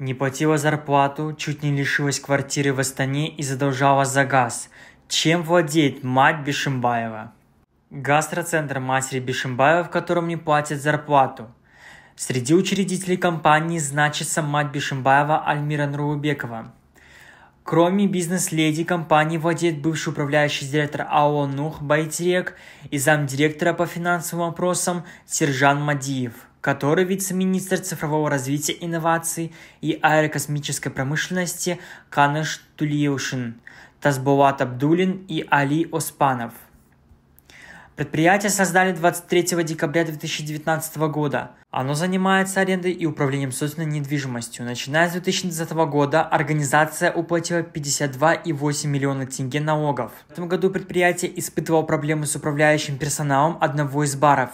Не платила зарплату, чуть не лишилась квартиры в Астане и задолжала за газ. Чем владеет мать Бишимбаева? Гастроцентр матери Бишимбаева, в котором не платят зарплату. Среди учредителей компании значится мать Бишимбаева Альмира Нурубекова. Кроме бизнес-леди, компании владеет бывший управляющий директор АО «Нух» Байтерек и замдиректора по финансовым вопросам Сержан Мадиев – который вице-министр цифрового развития инноваций и аэрокосмической промышленности Канеш Тулиушин, Тазбулат Абдулин и Али Оспанов – Предприятие создали 23 декабря 2019 года. Оно занимается арендой и управлением собственной недвижимостью. Начиная с 2020 года организация уплатила 52,8 миллиона тенге налогов. В этом году предприятие испытывало проблемы с управляющим персоналом одного из баров.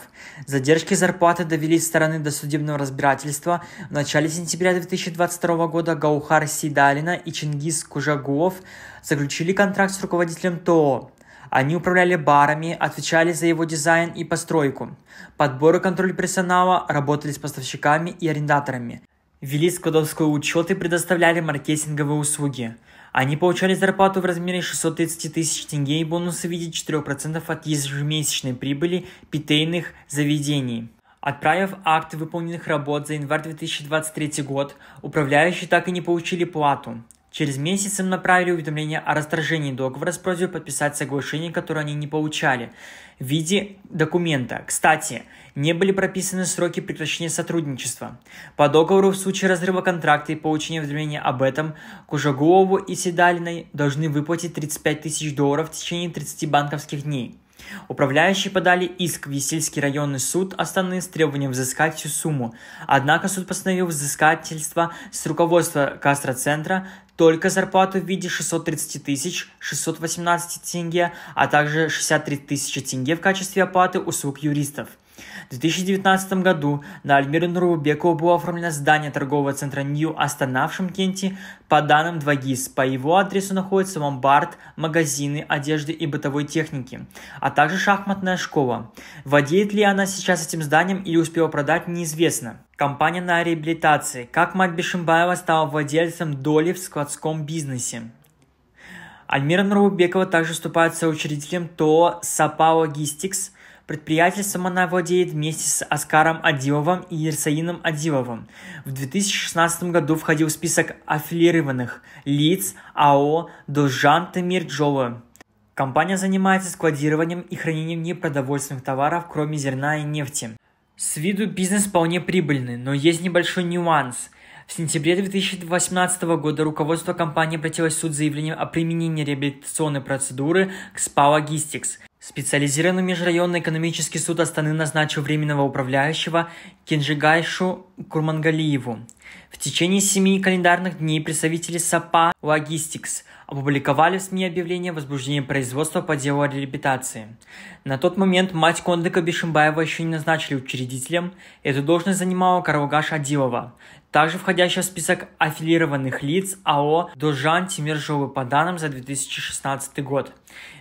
Задержки зарплаты довели стороны до судебного разбирательства. В начале сентября 2022 года Гаухар Сидалина и Чингис Кужагулов заключили контракт с руководителем ТОО. Они управляли барами, отвечали за его дизайн и постройку. Подбор и контроль персонала работали с поставщиками и арендаторами. Вели складовской учет и предоставляли маркетинговые услуги. Они получали зарплату в размере 630 тысяч тенге и бонусы в виде 4% от ежемесячной прибыли питейных заведений. Отправив акт выполненных работ за январь 2023 год, управляющие так и не получили плату. Через месяц им направили уведомление о расторжении договора с просьбой подписать соглашение, которое они не получали, в виде документа. Кстати, не были прописаны сроки прекращения сотрудничества. По договору в случае разрыва контракта и получения уведомления об этом Кужагулову и Седалиной должны выплатить 35 тысяч долларов в течение 30 банковских дней. Управляющие подали иск в Есильский районный суд Астаны с требованием взыскать всю сумму. Однако суд постановил взыскательство с руководства Кастро-центра только зарплату в виде 630 тысяч 618 тенге, а также 63 тысячи тенге в качестве оплаты услуг юристов – в 2019 году на Альмиру Нурубекова было оформлено здание торгового центра Нью Астана в Шымкенте. По данным 2GIS, по его адресу находятся ломбард, магазины одежды и бытовой техники, а также шахматная школа. Владеет ли она сейчас этим зданием или успела продать, неизвестно. Компания на реабилитации. Как мать Бешимбаева стала владельцем доли в складском бизнесе? Альмира Нурубекова также выступает соучредителем ТО «Сапа Логистикс», Предприятельством она владеет вместе с Аскаром Адиловым и Ерсаином Адиловым. В 2016 году входил в список аффилированных лиц АО «Должан Тамир Джолы». Компания занимается складированием и хранением непродовольственных товаров, кроме зерна и нефти. С виду бизнес вполне прибыльный, но есть небольшой нюанс – в сентябре 2018 года руководство компании обратилось в суд с заявлением о применении реабилитационной процедуры к SPA Logistics. Специализированный межрайонный экономический суд Астаны назначил временного управляющего Кенжигайшу Курмангалиеву в течение семи календарных дней представители САПА Логистикс опубликовали в СМИ объявление о возбуждении производства по делу о реабилитации. На тот момент мать Кондыка Бишимбаева еще не назначили учредителем, эту должность занимала Каралгаш Адилова, также входящая в список аффилированных лиц АО «Дожан Тимиржовы» по данным за 2016 год.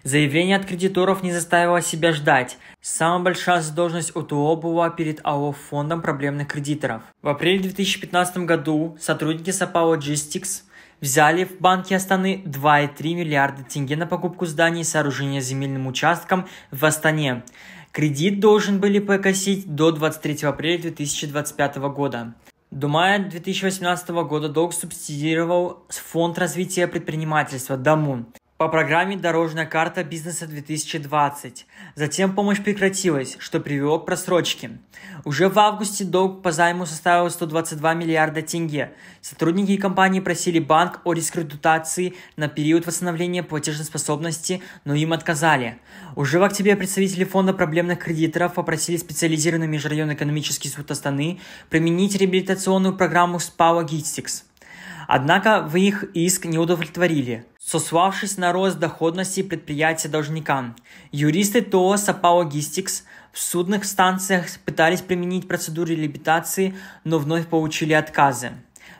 Заявление от кредиторов не заставило себя ждать – Самая большая задолженность ОТО была перед АО фондом проблемных кредиторов. В апреле 2015 году сотрудники САПА Logistics взяли в банке Астаны 2,3 миллиарда тенге на покупку зданий и сооружения земельным участком в Астане. Кредит должен были погасить до 23 апреля 2025 года. До мая 2018 года долг субсидировал Фонд развития предпринимательства «Дамун» по программе «Дорожная карта бизнеса 2020». Затем помощь прекратилась, что привело к просрочке. Уже в августе долг по займу составил 122 миллиарда тенге. Сотрудники компании просили банк о рескредитации на период восстановления платежеспособности, но им отказали. Уже в октябре представители фонда проблемных кредиторов попросили специализированный межрайонный экономический суд Астаны применить реабилитационную программу «СПА Логистикс». Однако в их иск не удовлетворили – сославшись на рост доходности предприятия должника. Юристы ТОО «Сапа в судных станциях пытались применить процедуру либитации, но вновь получили отказы.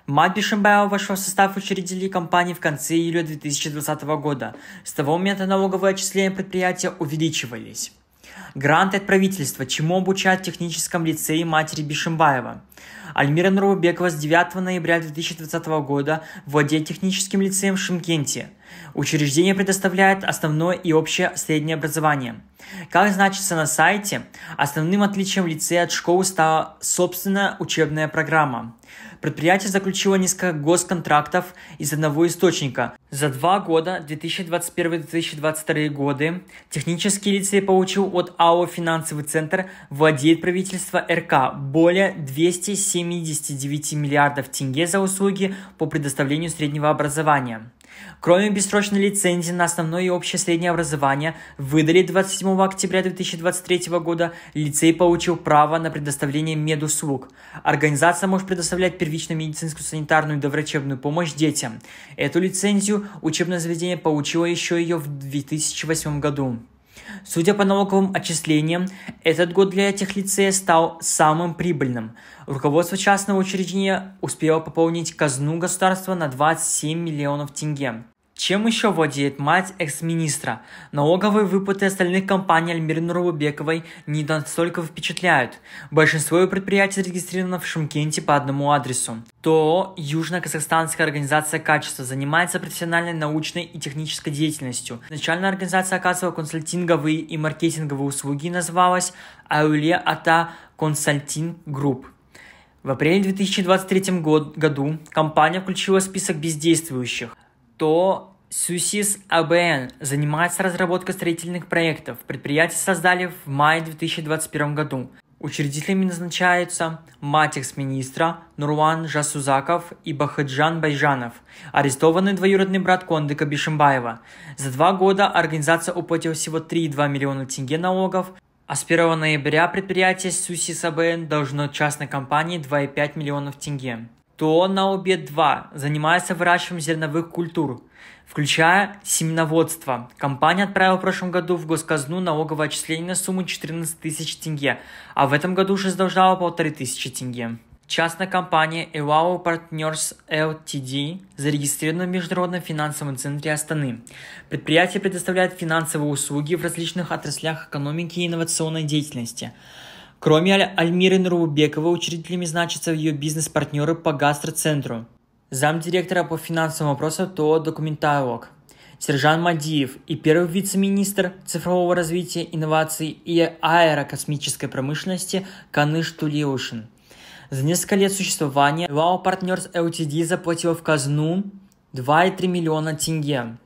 Мать Бишембаева вошла в состав учредителей компании в конце июля 2020 года. С того момента налоговые отчисления предприятия увеличивались. Гранты от правительства, чему обучают в техническом лицее матери Бишембаева – Альмира Нурбекова с 9 ноября 2020 года владеет техническим лицеем в Шимкенте – Учреждение предоставляет основное и общее среднее образование. Как значится на сайте, основным отличием лицея от школы стала собственная учебная программа. Предприятие заключило несколько госконтрактов из одного источника. За два года, 2021-2022 годы, технический лицей получил от АО «Финансовый центр» владеет правительство РК более 279 миллиардов тенге за услуги по предоставлению среднего образования. Кроме бессрочной лицензии на основное и общее среднее образование, выдали 27 октября 2023 года лицей получил право на предоставление медуслуг. Организация может предоставлять первичную медицинскую, санитарную и доврачебную помощь детям. Эту лицензию учебное заведение получило еще ее в 2008 году. Судя по налоговым отчислениям, этот год для этих лицей стал самым прибыльным. Руководство частного учреждения успело пополнить казну государства на 27 миллионов тенге. Чем еще владеет мать экс-министра? Налоговые выплаты остальных компаний Альмиры Нурулубековой не настолько впечатляют. Большинство ее предприятий зарегистрировано в Шымкенте по одному адресу. ТО «Южно-Казахстанская организация качества» занимается профессиональной научной и технической деятельностью. Изначально организация оказывала консультинговые и маркетинговые услуги и называлась «Ауле Ата Консультинг Групп». В апреле 2023 году компания включила список бездействующих то Сюсис АБН занимается разработкой строительных проектов. Предприятие создали в мае 2021 году. Учредителями назначаются Матекс-министра Нурван Жасузаков и Бахаджан Байжанов, арестованный двоюродный брат Кондыка Бишимбаева. За два года организация уплатила всего 3,2 миллиона тенге налогов, а с 1 ноября предприятие Суси АБН должно частной компании 2,5 миллионов тенге то на обе два занимается выращиванием зерновых культур, включая семеноводство. Компания отправила в прошлом году в госказну налоговое отчисление на сумму 14 тысяч тенге, а в этом году уже задолжала полторы тысячи тенге. Частная компания Elao Partners LTD зарегистрирована в Международном финансовом центре Астаны. Предприятие предоставляет финансовые услуги в различных отраслях экономики и инновационной деятельности – Кроме Аль- Альмиры Нурубекова, учредителями значатся ее бизнес-партнеры по гастроцентру, замдиректора по финансовым вопросам ТО «Документалог», Сержан Мадиев и первый вице-министр цифрового развития, инноваций и аэрокосмической промышленности Каныш Тулиушин. За несколько лет существования Wow партнерс LTD заплатила в казну 2,3 миллиона тенге.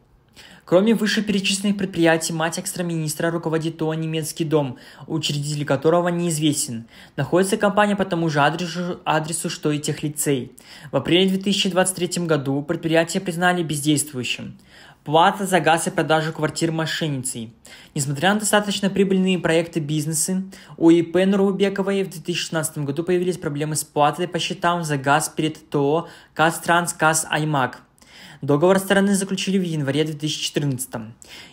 Кроме вышеперечисленных предприятий, мать экстраминистра руководит ТО «Немецкий дом», учредитель которого неизвестен. Находится компания по тому же адресу, адресу что и тех лицей. В апреле 2023 году предприятие признали бездействующим. Плата за газ и продажу квартир мошенницей. Несмотря на достаточно прибыльные проекты бизнеса, у ИП Нурубековой в 2016 году появились проблемы с платой по счетам за газ перед ТО «Казтранс Аймак». Договор стороны заключили в январе 2014.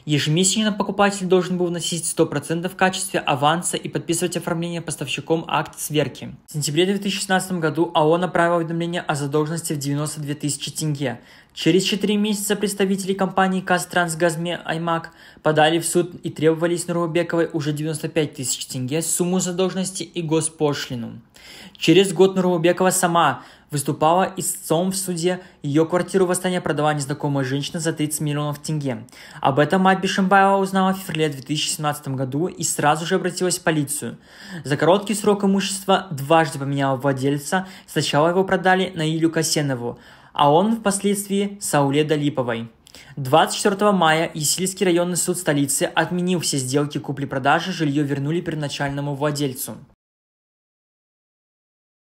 Ежемесячно покупатель должен был вносить 100% в качестве аванса и подписывать оформление поставщиком акт сверки. В сентябре 2016 году АО направило уведомление о задолженности в 92 тысячи тенге. Через 4 месяца представители компании «Казтрансгазме Аймак» подали в суд и требовали с Нурубековой уже 95 тысяч тенге, сумму задолженности и госпошлину. Через год Нурубекова сама выступала истцом в суде. Ее квартиру в восстания продала незнакомая женщина за 30 миллионов тенге. Об этом мать Бишембаева узнала в феврале 2017 году и сразу же обратилась в полицию. За короткий срок имущество дважды поменяло владельца. Сначала его продали на Илю Касенову, а он впоследствии Сауле Далиповой. 24 мая Есильский районный суд столицы отменил все сделки купли-продажи, жилье вернули первоначальному владельцу.